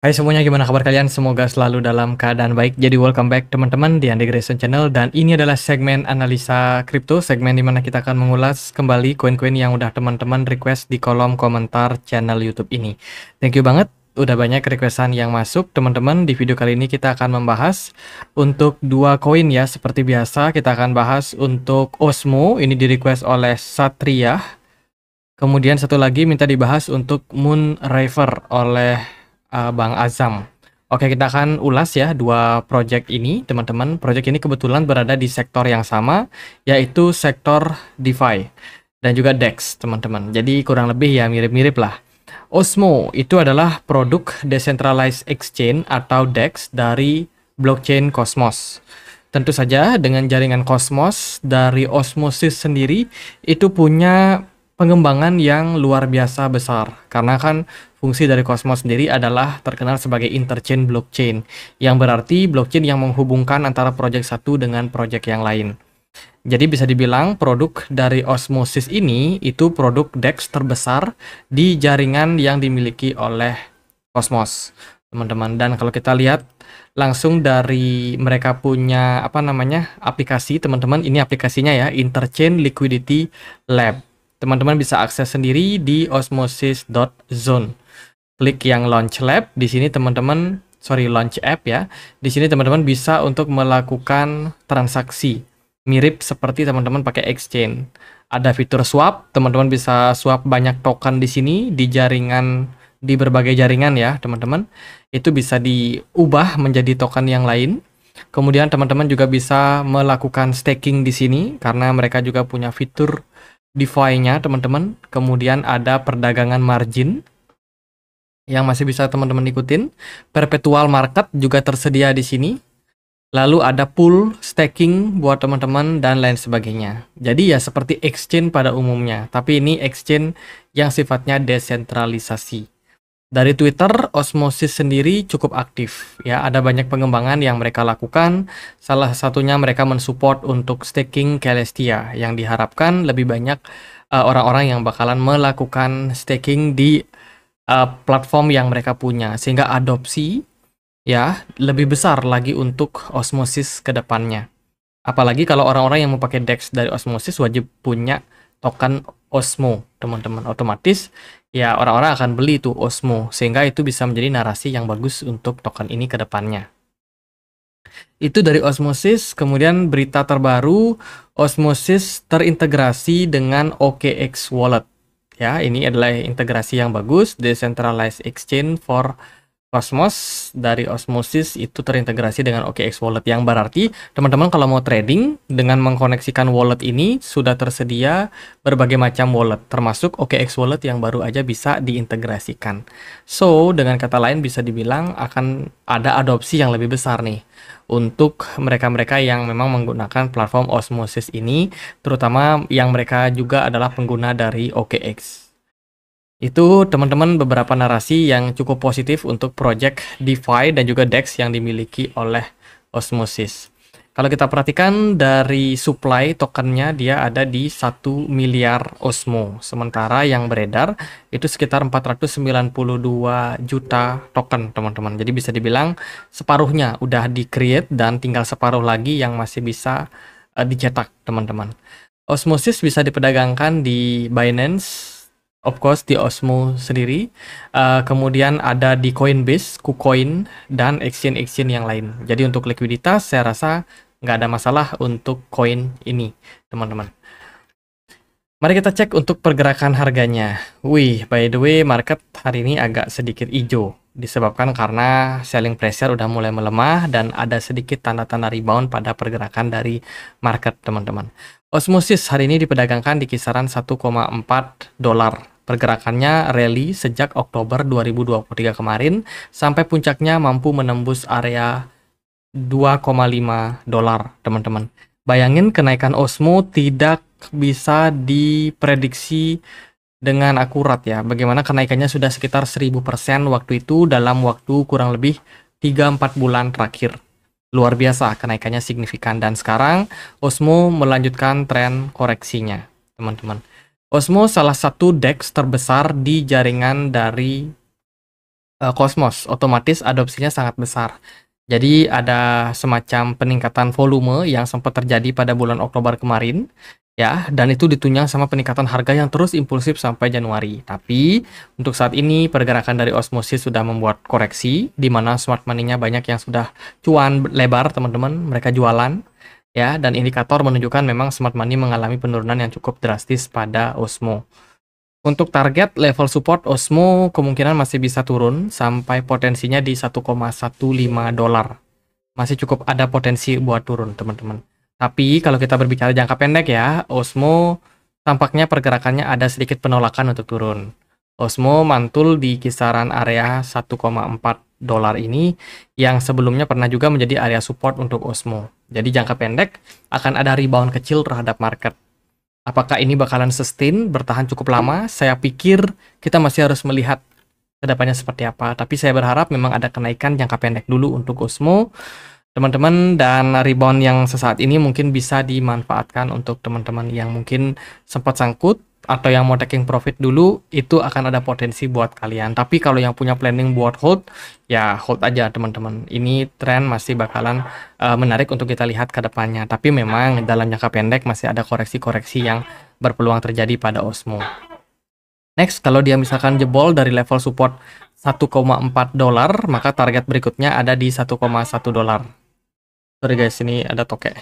Hai semuanya, gimana kabar kalian? Semoga selalu dalam keadaan baik. Jadi welcome back teman-teman di Andy Grayson Channel dan ini adalah segmen analisa kripto, segmen dimana kita akan mengulas kembali koin-koin yang udah teman-teman request di kolom komentar channel YouTube ini. Thank you banget udah banyak requestan yang masuk teman-teman di video kali ini kita akan membahas untuk dua koin ya seperti biasa kita akan bahas untuk Osmo ini di request oleh Satria kemudian satu lagi minta dibahas untuk Moon River oleh uh, Bang Azam. Oke, kita akan ulas ya dua proyek ini, teman-teman. Proyek ini kebetulan berada di sektor yang sama, yaitu sektor DeFi dan juga DEX, teman-teman. Jadi kurang lebih ya mirip-mirip lah. Osmo itu adalah produk decentralized exchange atau DEX dari blockchain Cosmos. Tentu saja dengan jaringan Cosmos dari Osmosis sendiri itu punya pengembangan yang luar biasa besar karena kan fungsi dari Cosmos sendiri adalah terkenal sebagai interchain blockchain yang berarti blockchain yang menghubungkan antara proyek satu dengan proyek yang lain. Jadi bisa dibilang produk dari Osmosis ini itu produk DEX terbesar di jaringan yang dimiliki oleh Cosmos, teman-teman. Dan kalau kita lihat langsung dari mereka punya apa namanya aplikasi, teman-teman, ini aplikasinya ya, Interchain Liquidity Lab teman-teman bisa akses sendiri di osmosis.zone. Klik yang launch lab, di sini teman-teman, sorry launch app ya, di sini teman-teman bisa untuk melakukan transaksi, mirip seperti teman-teman pakai exchange. Ada fitur swap, teman-teman bisa swap banyak token di sini, di jaringan, di berbagai jaringan ya teman-teman. Itu bisa diubah menjadi token yang lain. Kemudian teman-teman juga bisa melakukan staking di sini karena mereka juga punya fitur DeFi-nya teman-teman. Kemudian ada perdagangan margin yang masih bisa teman-teman ikutin. Perpetual market juga tersedia di sini. Lalu ada pool staking buat teman-teman dan lain sebagainya. Jadi ya seperti exchange pada umumnya, tapi ini exchange yang sifatnya desentralisasi. Dari Twitter, Osmosis sendiri cukup aktif. Ya, ada banyak pengembangan yang mereka lakukan. Salah satunya mereka mensupport untuk staking Celestia yang diharapkan lebih banyak eh, orang-orang uh, yang bakalan melakukan staking di uh, platform yang mereka punya sehingga adopsi ya lebih besar lagi untuk Osmosis ke depannya. Apalagi kalau orang-orang yang mau pakai DEX dari Osmosis wajib punya token Osmo, teman-teman. Otomatis ya orang-orang akan beli itu Osmo sehingga itu bisa menjadi narasi yang bagus untuk token ini ke depannya. Itu dari Osmosis, kemudian berita terbaru Osmosis terintegrasi dengan OKX Wallet. Ya, ini adalah integrasi yang bagus, decentralized exchange for Cosmos dari Osmosis itu terintegrasi dengan OKX Wallet yang berarti teman-teman kalau mau trading dengan mengkoneksikan wallet ini sudah tersedia berbagai macam wallet termasuk OKX Wallet yang baru aja bisa diintegrasikan. So, dengan kata lain bisa dibilang akan ada adopsi yang lebih besar nih untuk mereka-mereka yang memang menggunakan platform Osmosis ini terutama yang mereka juga adalah pengguna dari OKX. Itu teman-teman beberapa narasi yang cukup positif untuk project DeFi dan juga DEX yang dimiliki oleh Osmosis. Kalau kita perhatikan dari supply tokennya dia ada di 1 miliar Osmo. Sementara yang beredar itu sekitar 492 juta token, teman-teman. Jadi bisa dibilang separuhnya udah di-create dan tinggal separuh lagi yang masih bisa uh, dicetak, teman-teman. Osmosis bisa diperdagangkan di Binance of course di Osmo sendiri. Uh, kemudian ada di Coinbase, KuCoin, dan exchange-exchange yang lain. Jadi untuk likuiditas saya rasa nggak ada masalah untuk koin ini, teman-teman. Mari kita cek untuk pergerakan harganya. Wih, by the way, market hari ini agak sedikit hijau. Disebabkan karena selling pressure udah mulai melemah dan ada sedikit tanda-tanda rebound pada pergerakan dari market, teman-teman. Osmosis hari ini diperdagangkan di kisaran 1,4 dolar Pergerakannya rally sejak Oktober 2023 kemarin sampai puncaknya mampu menembus area 2,5 dolar, teman-teman. Bayangin kenaikan Osmo tidak bisa diprediksi dengan akurat ya. Bagaimana kenaikannya sudah sekitar 1000% waktu itu dalam waktu kurang lebih 3-4 bulan terakhir. Luar biasa kenaikannya signifikan dan sekarang Osmo melanjutkan tren koreksinya, teman-teman. Osmo salah satu DEX terbesar di jaringan dari uh, Cosmos. Otomatis adopsinya sangat besar. Jadi ada semacam peningkatan volume yang sempat terjadi pada bulan Oktober kemarin ya dan itu ditunjang sama peningkatan harga yang terus impulsif sampai Januari. Tapi untuk saat ini pergerakan dari Osmosis sudah membuat koreksi di mana smart money-nya banyak yang sudah cuan lebar teman-teman, mereka jualan ya dan indikator menunjukkan memang smart money mengalami penurunan yang cukup drastis pada Osmo. Untuk target level support Osmo kemungkinan masih bisa turun sampai potensinya di 1,15 dolar. Masih cukup ada potensi buat turun, teman-teman. Tapi kalau kita berbicara jangka pendek ya, Osmo tampaknya pergerakannya ada sedikit penolakan untuk turun. Osmo mantul di kisaran area 1,4 dolar ini yang sebelumnya pernah juga menjadi area support untuk Osmo. Jadi jangka pendek akan ada rebound kecil terhadap market. Apakah ini bakalan sustain bertahan cukup lama? Saya pikir kita masih harus melihat kedepannya seperti apa. Tapi saya berharap memang ada kenaikan jangka pendek dulu untuk Osmo teman-teman dan rebound yang sesaat ini mungkin bisa dimanfaatkan untuk teman-teman yang mungkin sempat sangkut atau yang mau taking profit dulu itu akan ada potensi buat kalian tapi kalau yang punya planning buat hold ya hold aja teman-teman ini tren masih bakalan uh, menarik untuk kita lihat ke depannya tapi memang dalam jangka pendek masih ada koreksi-koreksi yang berpeluang terjadi pada Osmo next kalau dia misalkan jebol dari level support 1,4 dolar maka target berikutnya ada di 1,1 dolar Sorry guys, ini ada tokek.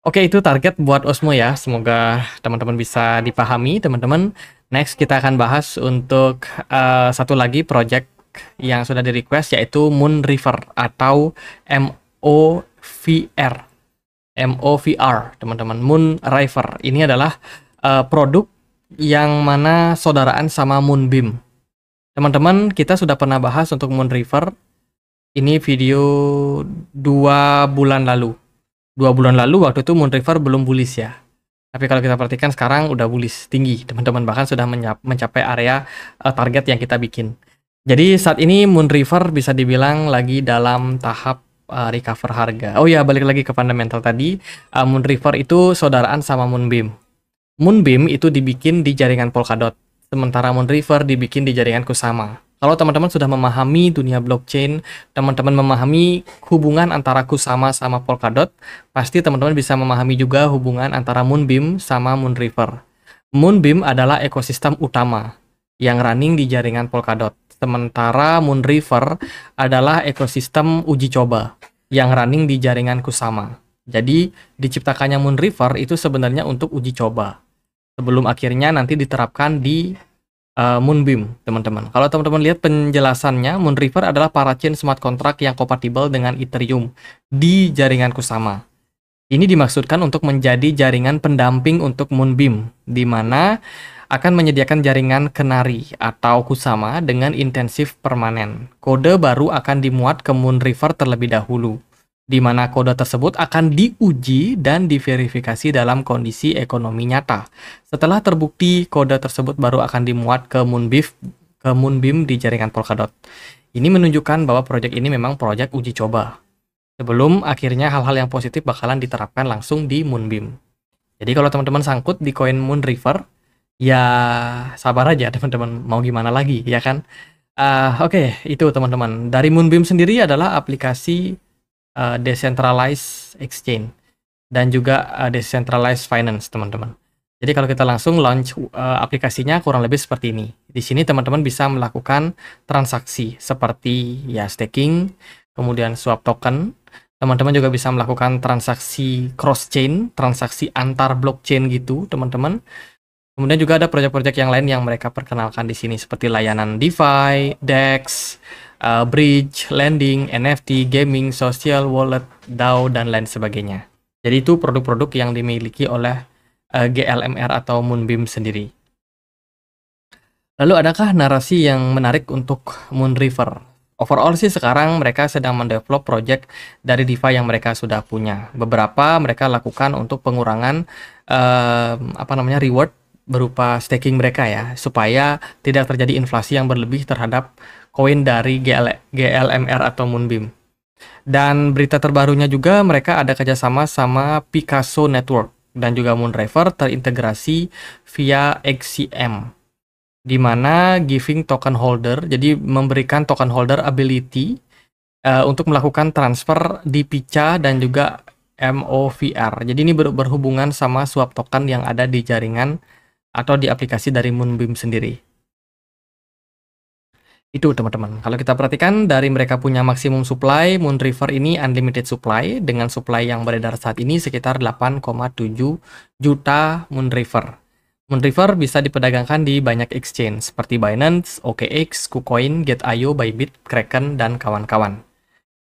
Oke, itu target buat Osmo ya. Semoga teman-teman bisa dipahami, teman-teman. Next, kita akan bahas untuk uh, satu lagi project yang sudah di-request, yaitu Moon River atau MOVR. MOVR, teman-teman. Moon River. Ini adalah uh, produk yang mana saudaraan sama Moonbeam. Teman-teman, kita sudah pernah bahas untuk Moon River ini video dua bulan lalu. Dua bulan lalu waktu itu Moon River belum bullish ya. Tapi kalau kita perhatikan sekarang udah bullish tinggi, teman-teman bahkan sudah mencapai area eh, target yang kita bikin. Jadi saat ini Moon River bisa dibilang lagi dalam tahap uh, recover harga. Oh ya, balik lagi ke fundamental tadi, uh, River itu saudaraan sama Moonbeam. Moonbeam itu dibikin di jaringan Polkadot, sementara Moon River dibikin di jaringan Kusama. Kalau teman-teman sudah memahami dunia blockchain, teman-teman memahami hubungan antara Kusama sama Polkadot, pasti teman-teman bisa memahami juga hubungan antara Moonbeam sama Moonriver. Moonbeam adalah ekosistem utama yang running di jaringan Polkadot. Sementara Moonriver adalah ekosistem uji coba yang running di jaringan Kusama. Jadi, diciptakannya Moonriver itu sebenarnya untuk uji coba. Sebelum akhirnya nanti diterapkan di uh, Moonbeam, teman-teman. Kalau teman-teman lihat penjelasannya, Moonriver adalah parachain smart contract yang kompatibel dengan Ethereum di jaringan Kusama. Ini dimaksudkan untuk menjadi jaringan pendamping untuk Moonbeam, di mana akan menyediakan jaringan kenari atau kusama dengan intensif permanen. Kode baru akan dimuat ke Moonriver terlebih dahulu di mana kode tersebut akan diuji dan diverifikasi dalam kondisi ekonomi nyata. Setelah terbukti, kode tersebut baru akan dimuat ke Moonbeam, ke Moonbeam di jaringan Polkadot. Ini menunjukkan bahwa proyek ini memang proyek uji coba. Sebelum akhirnya hal-hal yang positif bakalan diterapkan langsung di Moonbeam. Jadi kalau teman-teman sangkut di koin Moon River, ya sabar aja teman-teman, mau gimana lagi, ya kan? Uh, Oke, okay, itu teman-teman. Dari Moonbeam sendiri adalah aplikasi uh, decentralized exchange dan juga uh, decentralized finance teman-teman. Jadi kalau kita langsung launch uh, aplikasinya kurang lebih seperti ini. Di sini teman-teman bisa melakukan transaksi seperti ya staking, kemudian swap token. Teman-teman juga bisa melakukan transaksi cross chain, transaksi antar blockchain gitu, teman-teman. Kemudian juga ada proyek-proyek yang lain yang mereka perkenalkan di sini seperti layanan DeFi, DEX, uh, bridge, Landing, NFT, gaming, social, wallet, DAO, dan lain sebagainya. Jadi itu produk-produk yang dimiliki oleh uh, GLMR atau Moonbeam sendiri. Lalu adakah narasi yang menarik untuk Moonriver? River? Overall sih sekarang mereka sedang mendevelop project dari DeFi yang mereka sudah punya. Beberapa mereka lakukan untuk pengurangan uh, apa namanya reward berupa staking mereka ya supaya tidak terjadi inflasi yang berlebih terhadap koin dari GL GLMR atau Moonbeam. Dan berita terbarunya juga mereka ada kerjasama sama Picasso Network dan juga Moonriver terintegrasi via XCM di mana giving token holder jadi memberikan token holder ability uh, untuk melakukan transfer di PICA dan juga MOVR. Jadi ini ber berhubungan sama swap token yang ada di jaringan atau di aplikasi dari Moonbeam sendiri. Itu teman-teman. Kalau kita perhatikan dari mereka punya maksimum supply, Moonriver ini unlimited supply dengan supply yang beredar saat ini sekitar 8,7 juta Moonriver. Moonriver bisa diperdagangkan di banyak exchange seperti Binance, OKX, KuCoin, Get.io, Bybit, Kraken, dan kawan-kawan.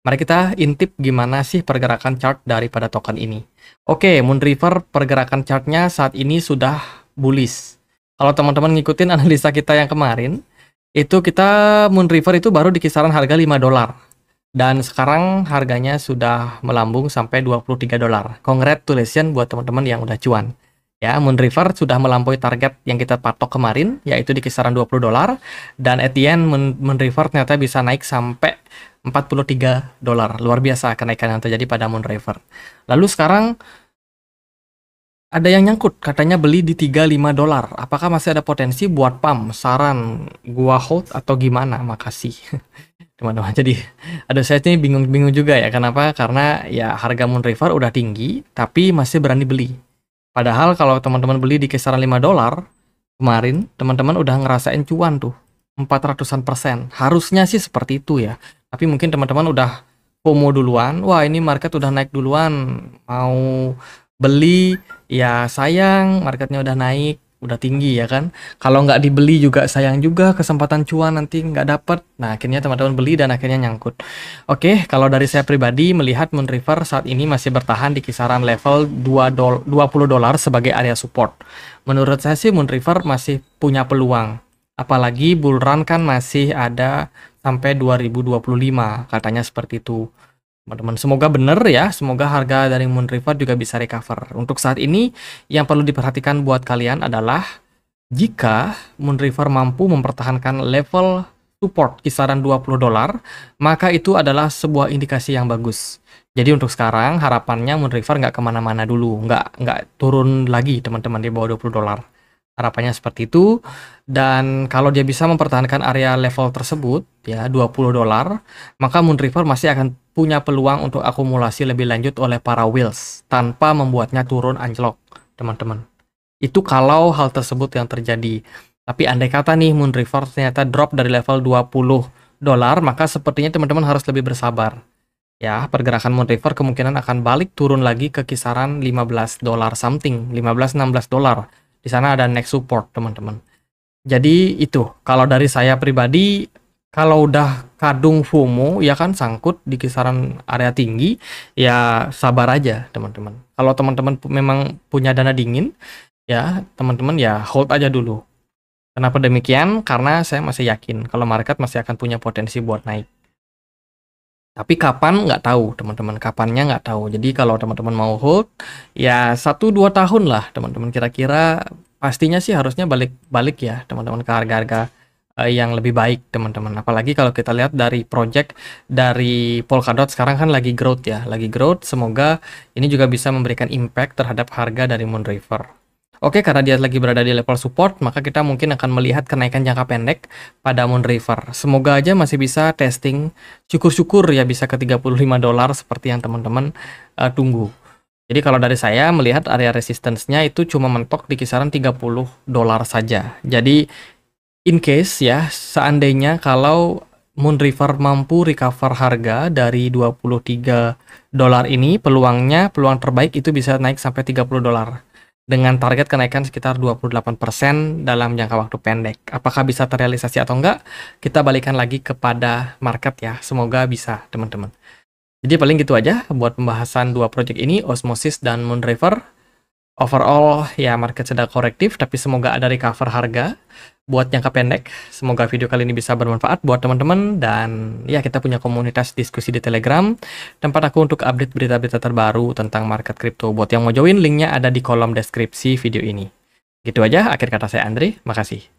Mari kita intip gimana sih pergerakan chart daripada token ini. Oke, Moonriver pergerakan chartnya saat ini sudah bullish. Kalau teman-teman ngikutin analisa kita yang kemarin, itu kita moon river itu baru di kisaran harga 5 dolar. Dan sekarang harganya sudah melambung sampai 23 dolar. Congratulations buat teman-teman yang udah cuan. Ya, Moon River sudah melampaui target yang kita patok kemarin, yaitu di kisaran 20 dolar. Dan at the end, Moon, Moon River ternyata bisa naik sampai 43 dolar. Luar biasa kenaikan yang terjadi pada Moon River. Lalu sekarang ada yang nyangkut, katanya beli di 35 dolar. Apakah masih ada potensi buat pam? Saran gua hold atau gimana? Makasih. Teman-teman, jadi ada saya ini bingung-bingung juga ya. Kenapa? Karena ya harga Moon River udah tinggi, tapi masih berani beli. Padahal kalau teman-teman beli di kisaran 5 dolar, kemarin teman-teman udah ngerasain cuan tuh. 400-an persen. Harusnya sih seperti itu ya. Tapi mungkin teman-teman udah FOMO duluan. Wah ini market udah naik duluan. Mau beli ya sayang marketnya udah naik udah tinggi ya kan kalau nggak dibeli juga sayang juga kesempatan cuan nanti nggak dapet. nah akhirnya teman-teman beli dan akhirnya nyangkut oke kalau dari saya pribadi melihat Moon River saat ini masih bertahan di kisaran level 2 dol 20 dolar sebagai area support menurut saya sih Moon River masih punya peluang apalagi bull run kan masih ada sampai 2025 katanya seperti itu teman-teman. Semoga benar ya, semoga harga dari Moon River juga bisa recover. Untuk saat ini, yang perlu diperhatikan buat kalian adalah jika Moon River mampu mempertahankan level support kisaran 20 dolar, maka itu adalah sebuah indikasi yang bagus. Jadi untuk sekarang harapannya Moon River nggak kemana-mana dulu, nggak nggak turun lagi teman-teman di bawah 20 dolar harapannya seperti itu dan kalau dia bisa mempertahankan area level tersebut ya 20 dolar maka Moon River masih akan punya peluang untuk akumulasi lebih lanjut oleh para wheels tanpa membuatnya turun anjlok teman-teman itu kalau hal tersebut yang terjadi tapi andai kata nih Moon River ternyata drop dari level 20 dolar maka sepertinya teman-teman harus lebih bersabar ya pergerakan Moon River kemungkinan akan balik turun lagi ke kisaran 15 dolar something 15-16 dolar di sana ada next support, teman-teman. Jadi itu, kalau dari saya pribadi, kalau udah kadung FOMO, ya kan sangkut di kisaran area tinggi, ya sabar aja, teman-teman. Kalau teman-teman memang punya dana dingin, ya teman-teman ya hold aja dulu. Kenapa demikian? Karena saya masih yakin kalau market masih akan punya potensi buat naik tapi kapan nggak tahu teman-teman kapannya nggak tahu jadi kalau teman-teman mau hold ya satu dua tahun lah teman-teman kira-kira pastinya sih harusnya balik balik ya teman-teman ke harga-harga eh, yang lebih baik teman-teman apalagi kalau kita lihat dari project dari Polkadot sekarang kan lagi growth ya lagi growth semoga ini juga bisa memberikan impact terhadap harga dari Moonriver Oke, karena dia lagi berada di level support, maka kita mungkin akan melihat kenaikan jangka pendek pada Moon River. Semoga aja masih bisa testing, syukur-syukur ya bisa ke 35 dolar seperti yang teman-teman uh, tunggu. Jadi kalau dari saya melihat area resistance-nya itu cuma mentok di kisaran 30 dolar saja. Jadi in case ya, seandainya kalau Moon River mampu recover harga dari 23 dolar ini, peluangnya, peluang terbaik itu bisa naik sampai 30 dolar dengan target kenaikan sekitar 28% dalam jangka waktu pendek. Apakah bisa terrealisasi atau enggak? Kita balikan lagi kepada market ya. Semoga bisa, teman-teman. Jadi paling gitu aja buat pembahasan dua project ini, Osmosis dan Moonriver. Overall ya market sedang korektif tapi semoga ada recover harga buat jangka pendek. Semoga video kali ini bisa bermanfaat buat teman-teman dan ya kita punya komunitas diskusi di Telegram tempat aku untuk update berita-berita terbaru tentang market crypto. Buat yang mau join linknya ada di kolom deskripsi video ini. Gitu aja akhir kata saya Andri, makasih.